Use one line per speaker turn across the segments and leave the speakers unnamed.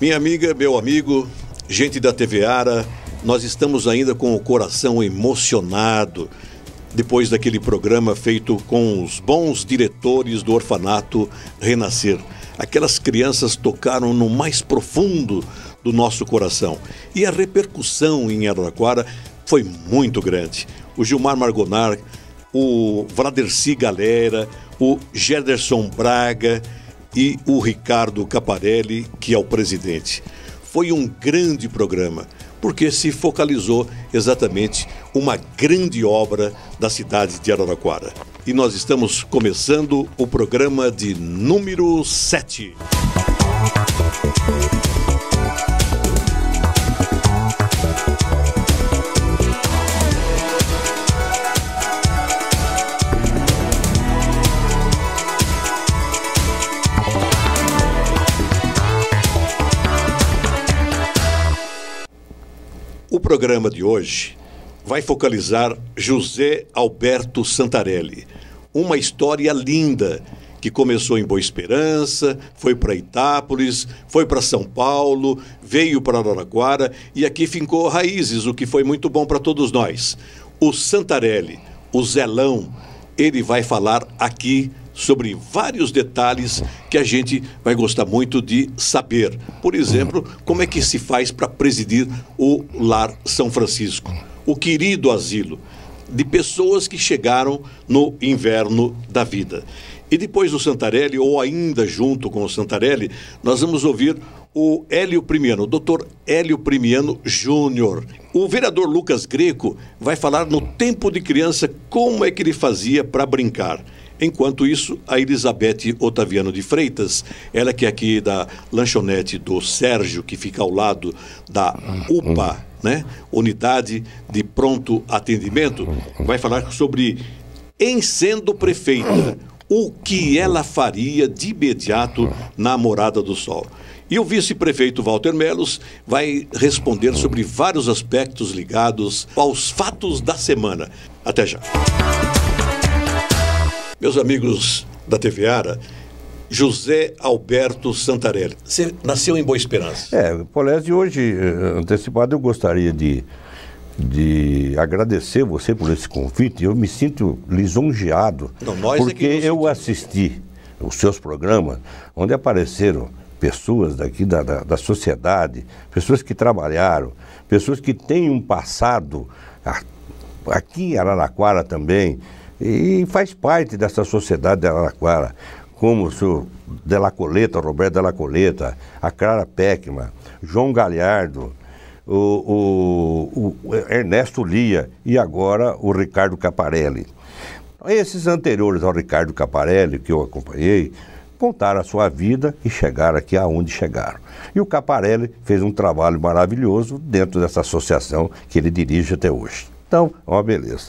Minha amiga, meu amigo, gente da TV Ara, nós estamos ainda com o coração emocionado depois daquele programa feito com os bons diretores do orfanato Renascer. Aquelas crianças tocaram no mais profundo do nosso coração e a repercussão em Araraquara foi muito grande. O Gilmar Margonar, o Vladerci Galera, o Gerderson Braga, e o Ricardo Caparelli, que é o presidente. Foi um grande programa, porque se focalizou exatamente uma grande obra da cidade de Araraquara. E nós estamos começando o programa de número 7. programa de hoje vai focalizar José Alberto Santarelli. Uma história linda que começou em Boa Esperança, foi para Itápolis, foi para São Paulo, veio para Araraquara e aqui fincou raízes, o que foi muito bom para todos nós. O Santarelli, o Zelão, ele vai falar aqui sobre vários detalhes que a gente vai gostar muito de saber. Por exemplo, como é que se faz para presidir o Lar São Francisco, o querido asilo de pessoas que chegaram no inverno da vida. E depois do Santarelli, ou ainda junto com o Santarelli, nós vamos ouvir o Hélio Primiano, o doutor Hélio Primiano Júnior. O vereador Lucas Greco vai falar no tempo de criança como é que ele fazia para brincar. Enquanto isso, a Elizabeth Otaviano de Freitas, ela que é aqui da lanchonete do Sérgio, que fica ao lado da UPA, né? Unidade de Pronto Atendimento, vai falar sobre em sendo prefeita, o que ela faria de imediato na Morada do Sol. E o vice-prefeito Walter Melos vai responder sobre vários aspectos ligados aos fatos da semana. Até já. Meus amigos da TV Ara, José Alberto Santarelli. Você nasceu em Boa Esperança.
É, Polésio, hoje, eh, antecipado, eu gostaria de, de agradecer você por esse convite. Eu me sinto lisonjeado, Não, é porque é eu sentimos. assisti os seus programas, onde apareceram pessoas daqui da, da, da, sociedade, pessoas que trabalharam, pessoas que têm um passado aqui em Araraquara também, e faz parte dessa sociedade de Araraquara, como o senhor Della Coleta, Roberto Della Coleta, a Clara Peckman, João Galhardo, o, o, o Ernesto Lia e agora o Ricardo Caparelli. Esses anteriores ao Ricardo Caparelli, que eu acompanhei, contaram a sua vida e chegaram aqui aonde chegaram. E o Caparelli fez um trabalho maravilhoso dentro dessa associação que ele dirige até hoje. Então, uma beleza.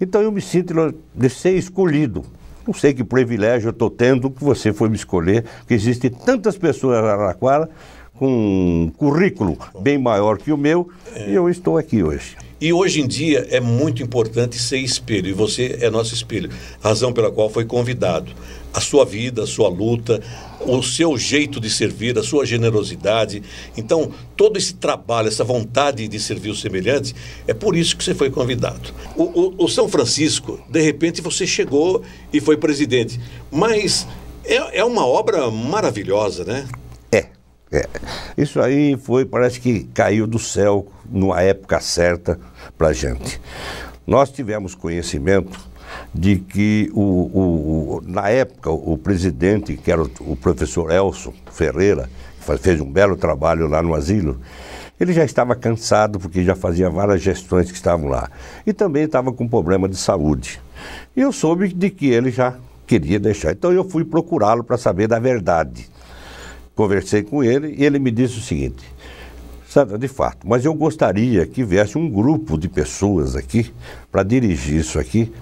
Então eu me sinto de ser escolhido. Não sei que privilégio eu estou tendo que você foi me escolher, porque existem tantas pessoas na Araraquara com um currículo bem maior que o meu, e eu estou aqui hoje.
E hoje em dia é muito importante ser espelho, e você é nosso espelho, razão pela qual foi convidado. A sua vida, a sua luta, o seu jeito de servir, a sua generosidade. Então, todo esse trabalho, essa vontade de servir o semelhante, é por isso que você foi convidado. O, o, o São Francisco, de repente, você chegou e foi presidente, mas é, é uma obra maravilhosa, né?
É, isso aí foi, parece que caiu do céu numa época certa para gente. Nós tivemos conhecimento de que o, o, o, na época o presidente, que era o, professor Elson Ferreira, que fez um belo trabalho lá no asilo, ele já estava cansado porque já fazia várias gestões que estavam lá e também estava com problema de saúde. E eu soube de que ele já queria deixar. Então eu fui procurá-lo para saber da verdade. Conversei com ele e ele me disse o seguinte: Sandra, de fato, mas eu gostaria que viesse um grupo de pessoas aqui para dirigir isso aqui,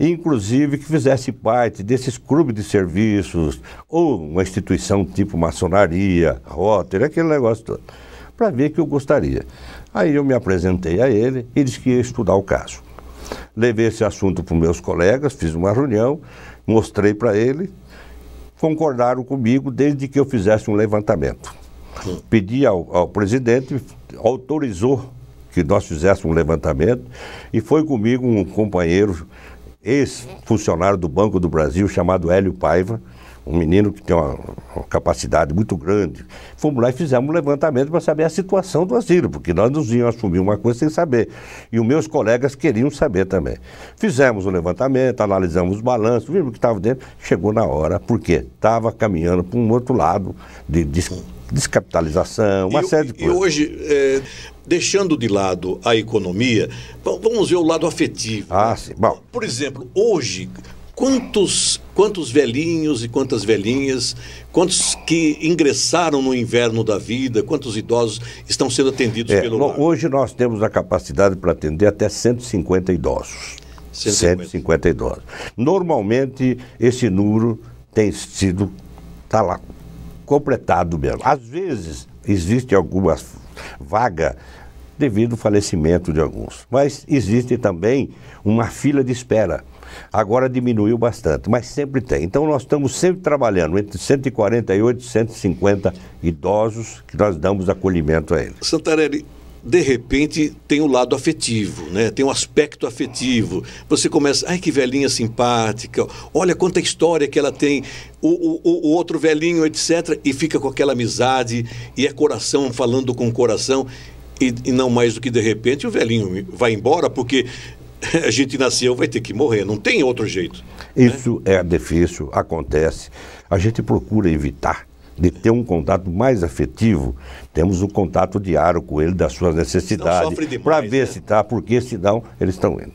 inclusive que fizesse parte desses clubes de serviços ou uma instituição tipo maçonaria, Rotary, aquele negócio todo, para ver que eu gostaria. Aí eu me apresentei a ele e disse que ia estudar o caso. Levei esse assunto para os meus colegas, fiz uma reunião, mostrei para ele concordaram comigo desde que eu fizesse um levantamento. Sim. Pedi ao, ao presidente, autorizou que nós fizéssemos um levantamento e foi comigo um companheiro ex-funcionário do Banco do Brasil chamado Hélio Paiva, um menino que tem uma, uma, capacidade muito grande. Fomos lá e fizemos um levantamento para saber a situação do asilo, porque nós não íamos assumir uma coisa sem saber. E os meus colegas queriam saber também. Fizemos o um levantamento, analisamos os balanços, vimos o que estava dentro. Chegou na hora, porque estava caminhando para um outro lado de, de descapitalização, uma e, série de coisas. E hoje,
é, deixando de lado a economia, vamos ver o lado afetivo. Ah, né? sim. Bom, Por exemplo, hoje, Quantos, quantos velhinhos e quantas velhinhas, quantos que ingressaram no inverno da vida, quantos idosos estão sendo atendidos é, pelo lar?
Hoje nós temos a capacidade para atender até 150 idosos. 150. 150 idosos. Normalmente esse número tem sido tá lá completado mesmo. Às vezes existe alguma vaga devido ao falecimento de alguns, mas existe também uma fila de espera Agora diminuiu bastante, mas sempre tem. Então nós estamos sempre trabalhando entre 148 e 150 idosos que nós damos acolhimento a eles.
Santarelli, de repente tem o um lado afetivo, né? Tem um aspecto afetivo. Você começa, ai que velhinha simpática, olha quanta história que ela tem, o, o, o outro velhinho, etc. E fica com aquela amizade e é coração falando com o coração. E, e, não mais do que de repente o velhinho vai embora porque a gente nasceu, vai ter que morrer, não tem outro jeito.
Isso né? é difícil, acontece. A gente procura evitar de ter um contato mais afetivo, temos um contato diário com ele das suas necessidades, para ver né? se está, porque se não, eles estão indo.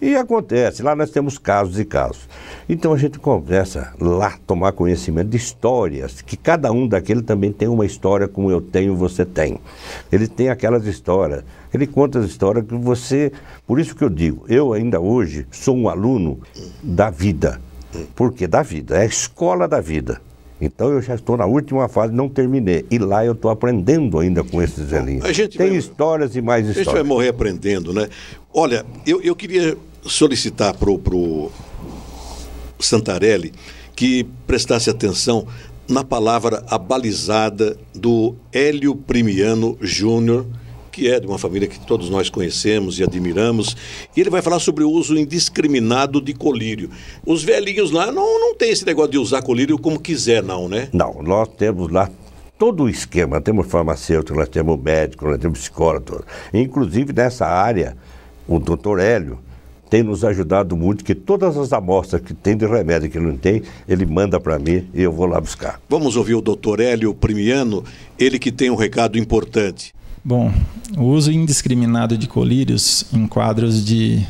E acontece, lá nós temos casos e casos. Então a gente conversa lá, tomar conhecimento de histórias, que cada um daquele também tem uma história como eu tenho, você tem. Ele tem aquelas histórias, ele conta as histórias que você. Por isso que eu digo, eu ainda hoje sou um aluno da vida. Porque da vida, é a escola da vida. Então eu já estou na última fase, não terminei. E lá eu estou aprendendo ainda com esses velhinhos.
Tem vai... histórias e mais histórias. A gente vai morrer aprendendo, né? Olha, eu, eu queria solicitar para o pro Santarelli que prestasse atenção na palavra abalizada do Hélio Primiano Júnior, que é de uma família que todos nós conhecemos e admiramos. E ele vai falar sobre o uso indiscriminado de colírio. Os velhinhos lá não, não tem esse negócio de usar colírio como quiser, não, né?
Não, nós temos lá todo o esquema. Temos farmacêutico, nós temos médico, nós temos psicólogo. Inclusive nessa área, o doutor Hélio tem nos ajudado muito, que todas as amostras que tem de remédio que não tem, ele manda para mim e eu vou lá
buscar. Vamos ouvir o doutor Hélio Primiano, ele que tem um recado importante.
Bom, o uso indiscriminado de colírios em quadros de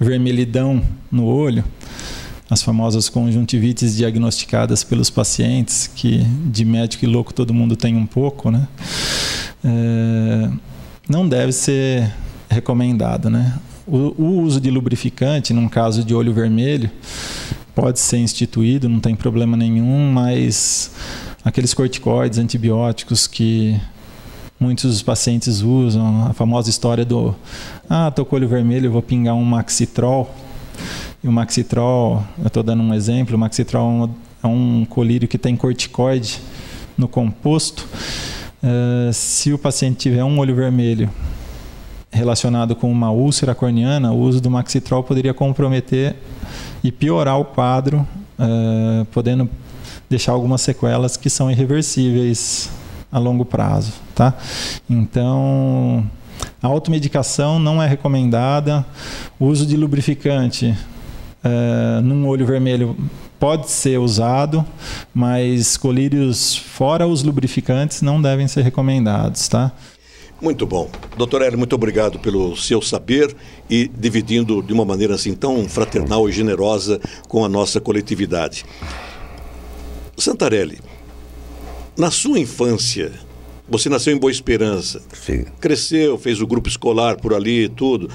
vermelhidão no olho, as famosas conjuntivites diagnosticadas pelos pacientes, que de médico e louco todo mundo tem um pouco, né? É, não deve ser recomendado, né? O, o, uso de lubrificante, num caso de olho vermelho, pode ser instituído, não tem problema nenhum, mas aqueles corticoides, antibióticos que muitos pacientes usam, a famosa história do ah, tô com olho vermelho, vou pingar um maxitrol. E o maxitrol, eu estou dando um exemplo, o maxitrol é, é um colírio que tem corticoide no composto. Uh, se o paciente tiver um olho vermelho relacionado com uma úlcera corneana, o uso do maxitrol poderia comprometer e piorar o quadro, uh, podendo deixar algumas sequelas que são irreversíveis a longo prazo, tá? Então, a automedicação não é recomendada. O uso de lubrificante uh, num olho vermelho pode ser usado, mas colírios fora os lubrificantes não devem ser recomendados, tá? Muito
bom. Doutor Hélio, muito obrigado pelo seu saber e dividindo de uma maneira assim tão fraternal e generosa com a nossa coletividade. Santarelli, na sua infância, você nasceu em Boa Esperança. Sim. Cresceu, fez o grupo escolar por ali e tudo.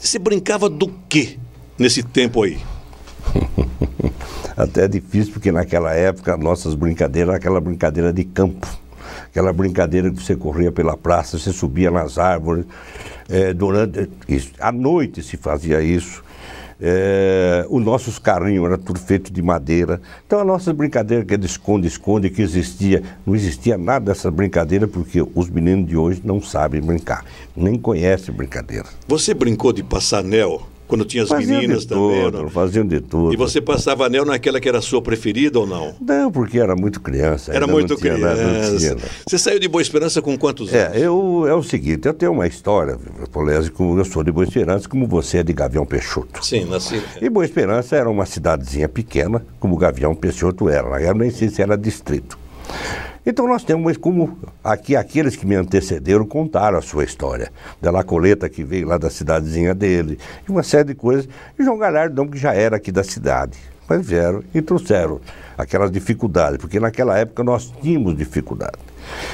Você brincava do quê nesse tempo aí?
Até é difícil, porque naquela época nossas brincadeiras eram aquela brincadeira de campo. Aquela brincadeira que você corria pela praça, você subia nas árvores. É, durante isso. À noite se fazia isso. É, os nossos carrinhos eram tudo feito de madeira. Então a nossa brincadeira que é de esconde-esconde que existia, não existia nada dessa brincadeira porque os meninos de hoje não sabem brincar, nem conhecem brincadeira.
Você brincou de passar anel quando tinha as faziam meninas de também. não? Faziam de tudo. E você passava anel naquela que era a sua preferida ou não?
Não, porque era muito criança. Era muito né, criança. tinha, né.
você saiu de Boa Esperança com quantos é, anos?
Eu, é o seguinte, eu tenho uma história, Polésio, eu sou de Boa Esperança, como você é de Gavião Peixoto. Sim, nasci. E Boa Esperança era uma cidadezinha pequena, como Gavião Peixoto era. Né, eu nem sei se era distrito. Então nós temos como aqui aqueles que me antecederam contaram a sua história, da Lacoleta que veio lá da cidadezinha dele, e uma série de coisas, e João Galhardo que já era aqui da cidade. Mas vieram e trouxeram aquelas dificuldades, porque naquela época nós tínhamos dificuldade.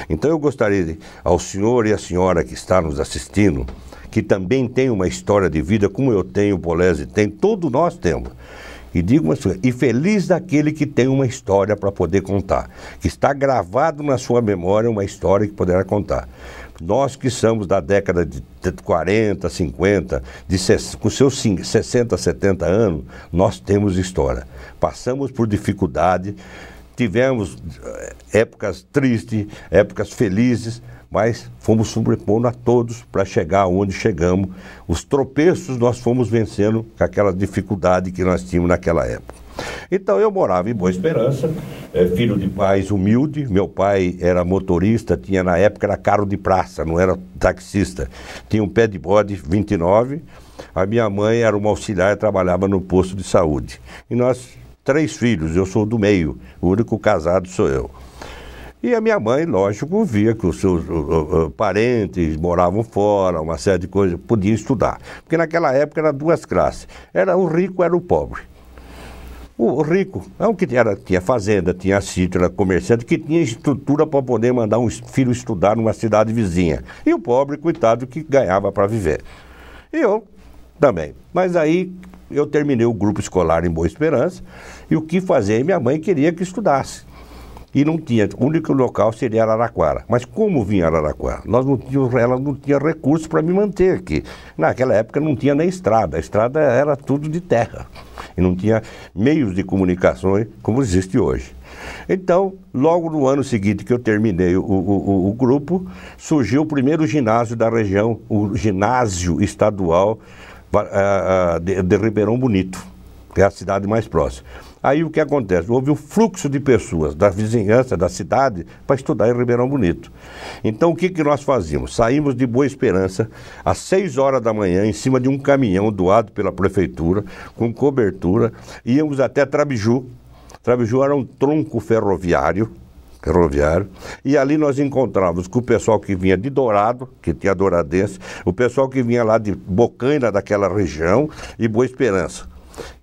Então eu gostaria de, ao senhor e à senhora que está nos assistindo, que também tem uma história de vida, como eu tenho, o Polese tem, todos nós temos. E digo uma coisa, e feliz daquele que tem uma história para poder contar, que está gravado na sua memória uma história que poderá contar. Nós que somos da década de 40, 50, de, com seus 60, 70 anos, nós temos história. Passamos por dificuldade, tivemos eh, épocas tristes, épocas felizes, mas fomos sobrepondo a todos para chegar onde chegamos. Os tropeços nós fomos vencendo com aquela dificuldade que nós tínhamos naquela época. Então eu morava em Boa Esperança, é, filho de pais humilde. Meu pai era motorista, tinha na época era carro de praça, não era taxista. Tinha um pé de bode 29. A minha mãe era uma auxiliar, e trabalhava no posto de saúde. E nós, três filhos, eu sou do meio, o único casado sou eu. E a minha mãe, lógico, via que os seus uh, uh, parentes moravam fora, uma série de coisas, podia estudar. Porque naquela época eram duas classes: era o rico era o pobre. O rico é o que era, tinha fazenda, tinha sítio, era comerciante, que tinha estrutura para poder mandar um filho estudar numa cidade vizinha. E o pobre, coitado, que ganhava para viver. E eu também. Mas aí eu terminei o grupo escolar em Boa Esperança e o que fazer? Minha mãe queria que estudasse e não tinha. O único local seria Araraquara. Mas como vinha Araraquara? Nós não tínhamos, ela não tinha recursos para me manter aqui. Naquela época não tinha nem estrada, a estrada era tudo de terra. E não tinha meios de comunicações como existe hoje. Então, logo no ano seguinte que eu terminei o, o, o, grupo, surgiu o primeiro ginásio da região, o ginásio estadual ah, ah, de, de Ribeirão Bonito, que é a cidade mais próxima. Aí o que acontece? Houve um fluxo de pessoas da vizinhança, da cidade, para estudar em Ribeirão Bonito. Então o que, que nós fazíamos? Saímos de Boa Esperança às 6 horas da manhã, em cima de um caminhão doado pela prefeitura, com cobertura, íamos até Trabiju. Trabiju era um tronco ferroviário, ferroviário. E ali nós encontrávamos com o pessoal que vinha de Dourado, que tinha Douradense, o pessoal que vinha lá de Bocaina, daquela região, e Boa Esperança.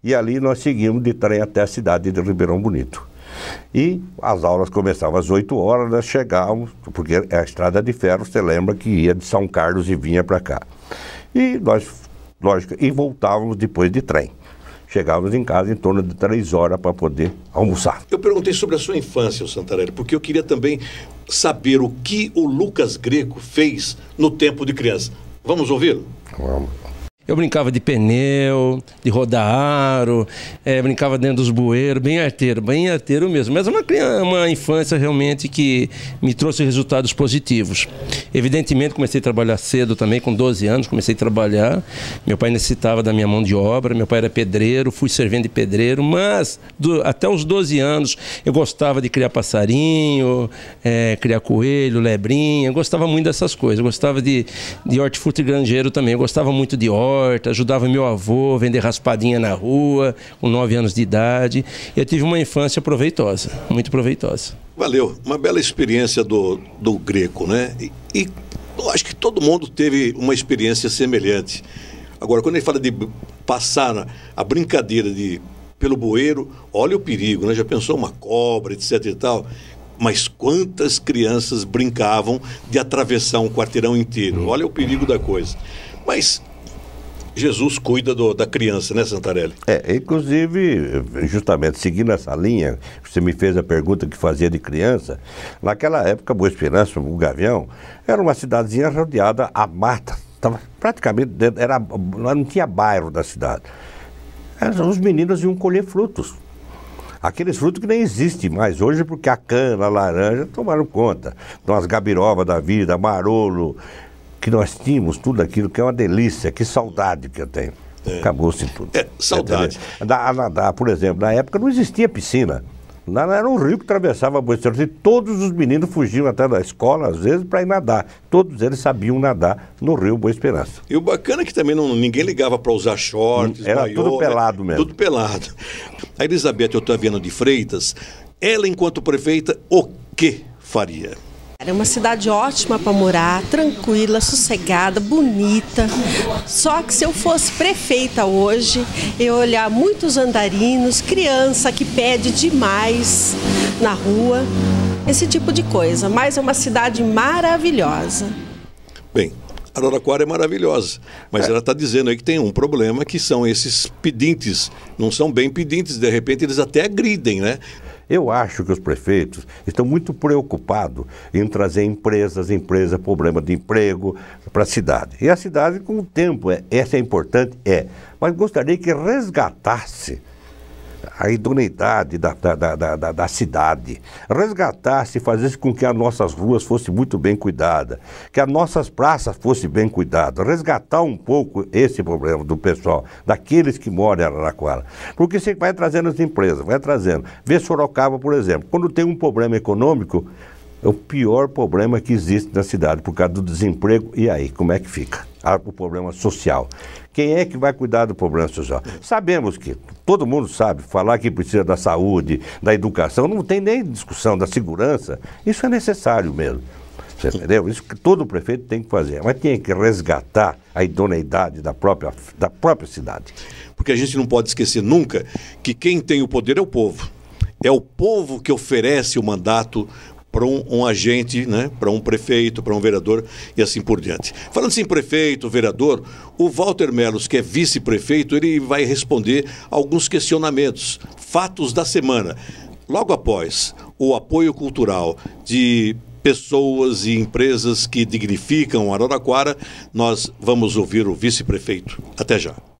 E ali nós seguimos de trem até a cidade de Ribeirão Bonito. E as aulas começavam às 8 horas, nós chegávamos, porque é a estrada de ferro, você lembra que ia de São Carlos e vinha para cá. E nós, lógico, e voltávamos depois de trem. Chegávamos em casa em torno de três horas para poder almoçar.
Eu perguntei sobre a sua infância, Santarelli, porque eu queria também saber o que o Lucas Greco fez no tempo de criança. Vamos ouvi-lo?
Vamos. Eu brincava de pneu, de rodar aro, é, brincava dentro dos bueiros, bem arteiro, bem arteiro mesmo. Mas é uma, uma infância realmente que me trouxe resultados positivos. Evidentemente, comecei a trabalhar cedo também, com 12 anos comecei a trabalhar. Meu pai necessitava da minha mão de obra, meu pai era pedreiro, fui servente de pedreiro, mas do, até os 12 anos eu gostava de criar passarinho, é, criar coelho, lebrinha, eu gostava muito dessas coisas. Eu gostava de, de hortifruti granjeiro também, eu gostava muito de obra horta, ajudava meu avô a vender raspadinha na rua, com nove anos de idade. Eu tive uma infância proveitosa, muito proveitosa.
Valeu, uma bela experiência do, do Greco, né? E, e eu acho que todo mundo teve uma experiência semelhante. Agora, quando ele fala de passar a brincadeira de pelo bueiro, olha o perigo, né? Já pensou uma cobra, etc e tal. Mas quantas crianças brincavam de atravessar um quarteirão inteiro? Olha o perigo da coisa. Mas Jesus cuida do, da criança, né, Santarelli?
É, inclusive, justamente seguindo essa linha, você me fez a pergunta que fazia de criança. Naquela época, Boa Esperança, o Gavião, era uma cidadezinha rodeada a mata. Tava praticamente dentro, era, não tinha bairro da cidade. Os meninos iam colher frutos. Aqueles frutos que nem existem mais hoje, porque a cana, a laranja tomaram conta. Então, as gabirovas da vida, marolo, que nós tínhamos tudo aquilo, que é uma delícia, que saudade que eu tenho. É. Acabou-se tudo. É, saudade. Na, na, por exemplo, na época não existia piscina. era um rio que atravessava a Buenos e todos os meninos fugiam até da escola, às vezes, para ir nadar. Todos eles sabiam nadar no rio Boa Esperança.
E o bacana é que também não, ninguém ligava para usar shorts, Era maior, tudo pelado mesmo. Tudo pelado. A Elizabeth Otaviano de Freitas, ela, enquanto prefeita, o que faria?
É uma cidade ótima para morar, tranquila, sossegada, bonita. Só que se eu fosse prefeita hoje, eu olhar muitos andarinos, criança que pede demais na rua, esse tipo de coisa. Mas é uma cidade maravilhosa.
Bem, Araraquara é maravilhosa, mas é. ela está dizendo aí que tem um problema que são esses pedintes, não são bem pedintes, de repente eles até agridem, né? Eu acho que os prefeitos
estão muito preocupados em trazer empresas, empresas, problema de emprego para a cidade. E a cidade, com o tempo, é, essa é importante, é. Mas gostaria que resgatasse a idoneidade da, da, da, da, da cidade, resgatasse e fazer com que as nossas ruas fossem muito bem cuidadas, que as nossas praças fossem bem cuidadas, resgatar um pouco esse problema do pessoal, daqueles que moram em Araraquara. Porque você vai trazendo as empresas, vai trazendo. Vê Sorocaba, por exemplo, quando tem um problema econômico, é o pior problema que existe na cidade por causa do desemprego. E aí, como é que fica? o problema social. Quem é que vai cuidar do problema social? Sabemos que todo mundo sabe falar que precisa da saúde, da educação, não tem nem discussão da segurança. Isso é necessário mesmo. Você entendeu? Isso que todo prefeito tem que fazer.
Mas tem que resgatar a idoneidade da própria, da própria cidade. Porque a gente não pode esquecer nunca que quem tem o poder é o povo. É o povo que oferece o mandato para um, um, agente, né, para um prefeito, para um vereador e assim por diante. Falando em prefeito, vereador, o Walter Melos, que é vice-prefeito, ele vai responder alguns questionamentos, fatos da semana. Logo após o apoio cultural de pessoas e empresas que dignificam Araraquara, nós vamos ouvir o vice-prefeito. Até já.